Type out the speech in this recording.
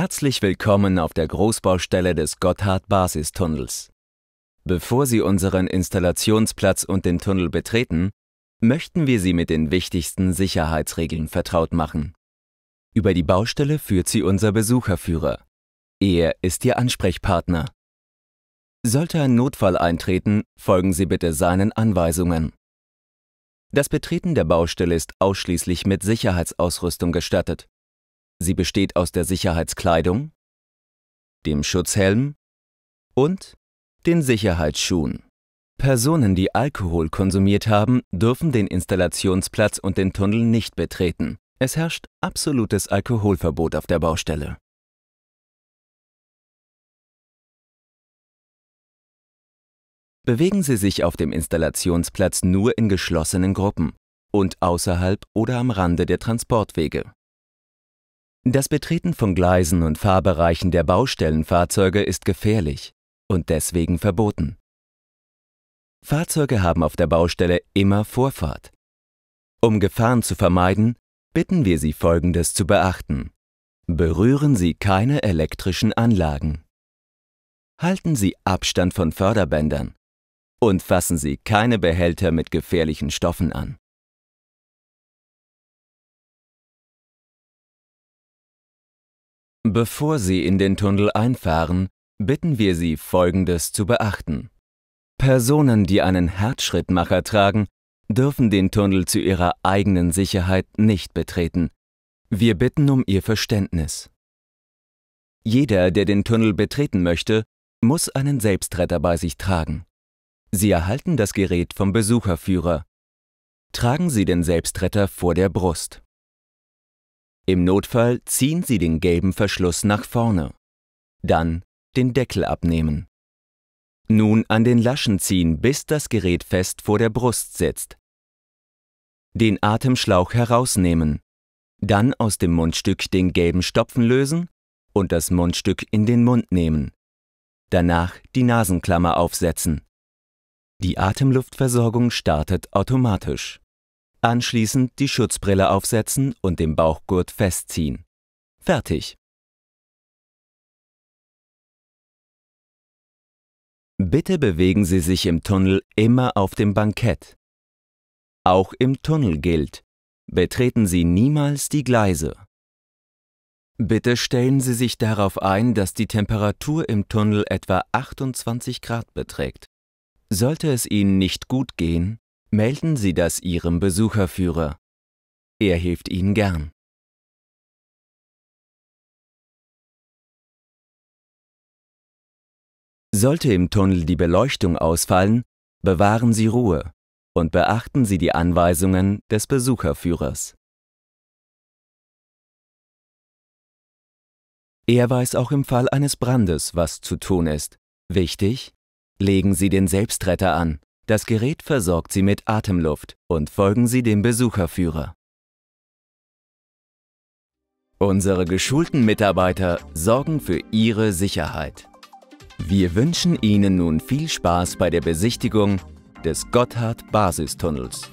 Herzlich willkommen auf der Großbaustelle des Gotthard-Basistunnels. Bevor Sie unseren Installationsplatz und den Tunnel betreten, möchten wir Sie mit den wichtigsten Sicherheitsregeln vertraut machen. Über die Baustelle führt Sie unser Besucherführer. Er ist Ihr Ansprechpartner. Sollte ein Notfall eintreten, folgen Sie bitte seinen Anweisungen. Das Betreten der Baustelle ist ausschließlich mit Sicherheitsausrüstung gestattet. Sie besteht aus der Sicherheitskleidung, dem Schutzhelm und den Sicherheitsschuhen. Personen, die Alkohol konsumiert haben, dürfen den Installationsplatz und den Tunnel nicht betreten. Es herrscht absolutes Alkoholverbot auf der Baustelle. Bewegen Sie sich auf dem Installationsplatz nur in geschlossenen Gruppen und außerhalb oder am Rande der Transportwege. Das Betreten von Gleisen und Fahrbereichen der Baustellenfahrzeuge ist gefährlich und deswegen verboten. Fahrzeuge haben auf der Baustelle immer Vorfahrt. Um Gefahren zu vermeiden, bitten wir Sie Folgendes zu beachten. Berühren Sie keine elektrischen Anlagen. Halten Sie Abstand von Förderbändern und fassen Sie keine Behälter mit gefährlichen Stoffen an. Bevor Sie in den Tunnel einfahren, bitten wir Sie, Folgendes zu beachten. Personen, die einen Herzschrittmacher tragen, dürfen den Tunnel zu ihrer eigenen Sicherheit nicht betreten. Wir bitten um Ihr Verständnis. Jeder, der den Tunnel betreten möchte, muss einen Selbstretter bei sich tragen. Sie erhalten das Gerät vom Besucherführer. Tragen Sie den Selbstretter vor der Brust. Im Notfall ziehen Sie den gelben Verschluss nach vorne. Dann den Deckel abnehmen. Nun an den Laschen ziehen, bis das Gerät fest vor der Brust sitzt. Den Atemschlauch herausnehmen. Dann aus dem Mundstück den gelben Stopfen lösen und das Mundstück in den Mund nehmen. Danach die Nasenklammer aufsetzen. Die Atemluftversorgung startet automatisch. Anschließend die Schutzbrille aufsetzen und den Bauchgurt festziehen. Fertig. Bitte bewegen Sie sich im Tunnel immer auf dem Bankett. Auch im Tunnel gilt, betreten Sie niemals die Gleise. Bitte stellen Sie sich darauf ein, dass die Temperatur im Tunnel etwa 28 Grad beträgt. Sollte es Ihnen nicht gut gehen, Melden Sie das Ihrem Besucherführer. Er hilft Ihnen gern. Sollte im Tunnel die Beleuchtung ausfallen, bewahren Sie Ruhe und beachten Sie die Anweisungen des Besucherführers. Er weiß auch im Fall eines Brandes, was zu tun ist. Wichtig? Legen Sie den Selbstretter an. Das Gerät versorgt Sie mit Atemluft und folgen Sie dem Besucherführer. Unsere geschulten Mitarbeiter sorgen für Ihre Sicherheit. Wir wünschen Ihnen nun viel Spaß bei der Besichtigung des Gotthard-Basistunnels.